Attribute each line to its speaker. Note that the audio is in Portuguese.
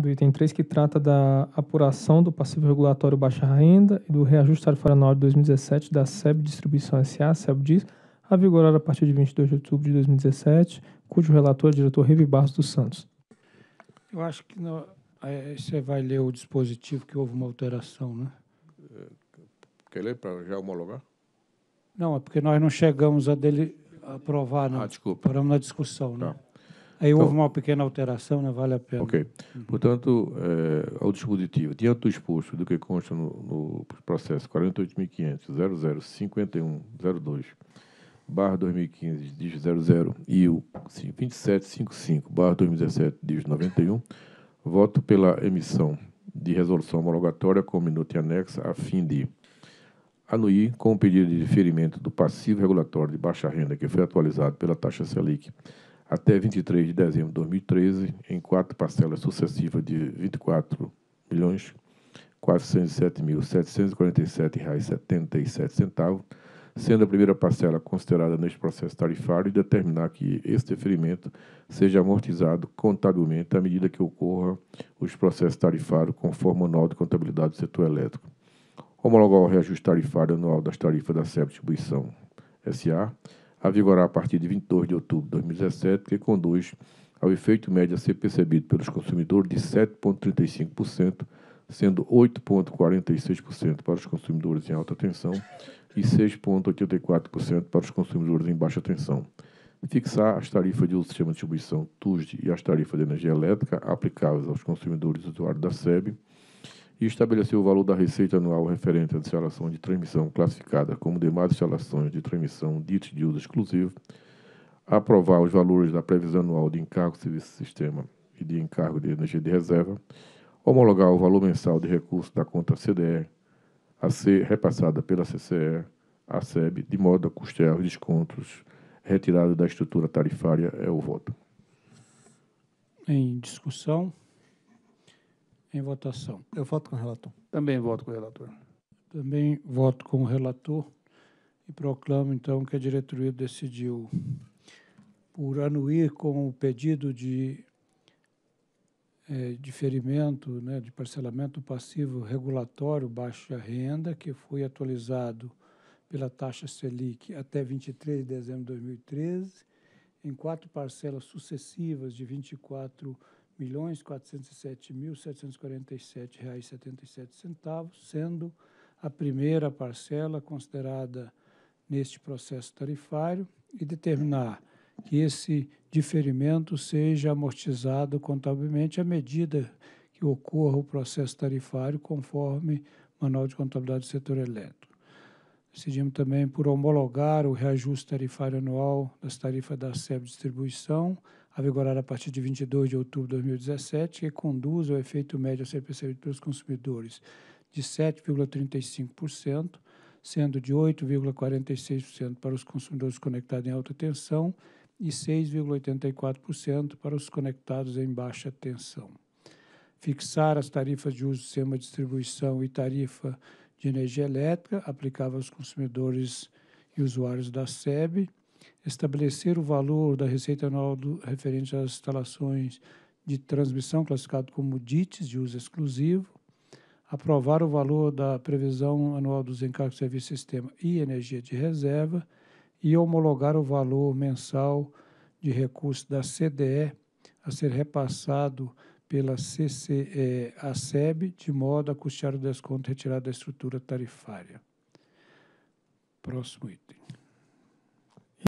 Speaker 1: do item 3, que trata da apuração do passivo regulatório baixa renda e do reajuste tarifário anual de 2017 da SEB Distribuição SA, diz, a vigorar a partir de 22 de outubro de 2017, cujo relator é o diretor Rivi Barros dos Santos. Eu acho que você vai ler o dispositivo que houve uma alteração, né?
Speaker 2: Quer ler para já homologar?
Speaker 1: Não, é porque nós não chegamos a dele aprovar, não. Ah, desculpa. Paramos na discussão, não. né? Tá. Aí então, uma pequena alteração, não né? vale a pena. Ok.
Speaker 2: Uhum. Portanto, é, ao dispositivo, diante do exposto do que consta no, no processo 48.500.005102, barra 2015, diz 00, e o 2755, barra 2017, diz 91, voto pela emissão de resolução homologatória com minuto e anexa a fim de anuir com o pedido de deferimento do passivo regulatório de baixa renda que foi atualizado pela taxa Selic até 23 de dezembro de 2013, em quatro parcelas sucessivas de R$ 24 milhões sendo a primeira parcela considerada neste processo tarifário e determinar que esse deferimento seja amortizado contabilmente à medida que ocorra os processos tarifários conforme o Manual de Contabilidade do Setor Elétrico. Homologar o reajuste tarifário anual das tarifas da SEB Distribuição SA, a vigorar a partir de 22 de outubro de 2017, que conduz ao efeito médio a ser percebido pelos consumidores de 7,35%, sendo 8,46% para os consumidores em alta tensão e 6,84% para os consumidores em baixa tensão. Fixar as tarifas de uso do sistema de distribuição TUSD e as tarifas de energia elétrica aplicáveis aos consumidores usuários da SEB e estabeleceu o valor da receita anual referente à instalação de transmissão classificada como demais instalações de transmissão ditas de uso exclusivo, aprovar os valores da previsão anual de encargo de serviço de sistema e de encargo de energia de reserva, homologar o valor mensal de recursos da conta CDE a ser repassada pela CCE à SEB, de modo a custear os descontos retirados da estrutura tarifária, é o voto.
Speaker 1: Em discussão em votação. Eu voto com o relator. Também voto com o relator. Também voto com o relator e proclamo, então, que a diretoria decidiu por anuir com o pedido de é, eh, diferimento, né, de parcelamento passivo regulatório baixa renda, que foi atualizado pela taxa Selic até 23 de dezembro de 2013, em quatro parcelas sucessivas de 24 milhões reais 77 centavos, sendo a primeira parcela considerada neste processo tarifário e determinar que esse diferimento seja amortizado contabilmente à medida que ocorra o processo tarifário conforme Manual de Contabilidade do Setor Elétrico. Decidimos também por homologar o reajuste tarifário anual das tarifas da SEB Distribuição, a vigorar a partir de 22 de outubro de 2017, que conduz ao efeito médio a ser percebido pelos consumidores de 7,35%, sendo de 8,46% para os consumidores conectados em alta tensão e 6,84% para os conectados em baixa tensão. Fixar as tarifas de uso do sistema de distribuição e tarifa de energia elétrica aplicável aos consumidores e usuários da SEB estabelecer o valor da receita anual do, referente às instalações de transmissão classificado como DITES, de uso exclusivo, aprovar o valor da previsão anual dos encargos de serviço sistema e energia de reserva e homologar o valor mensal de recursos da CDE a ser repassado pela CCE à SEB, de modo a custear o desconto retirado da estrutura tarifária. Próximo item.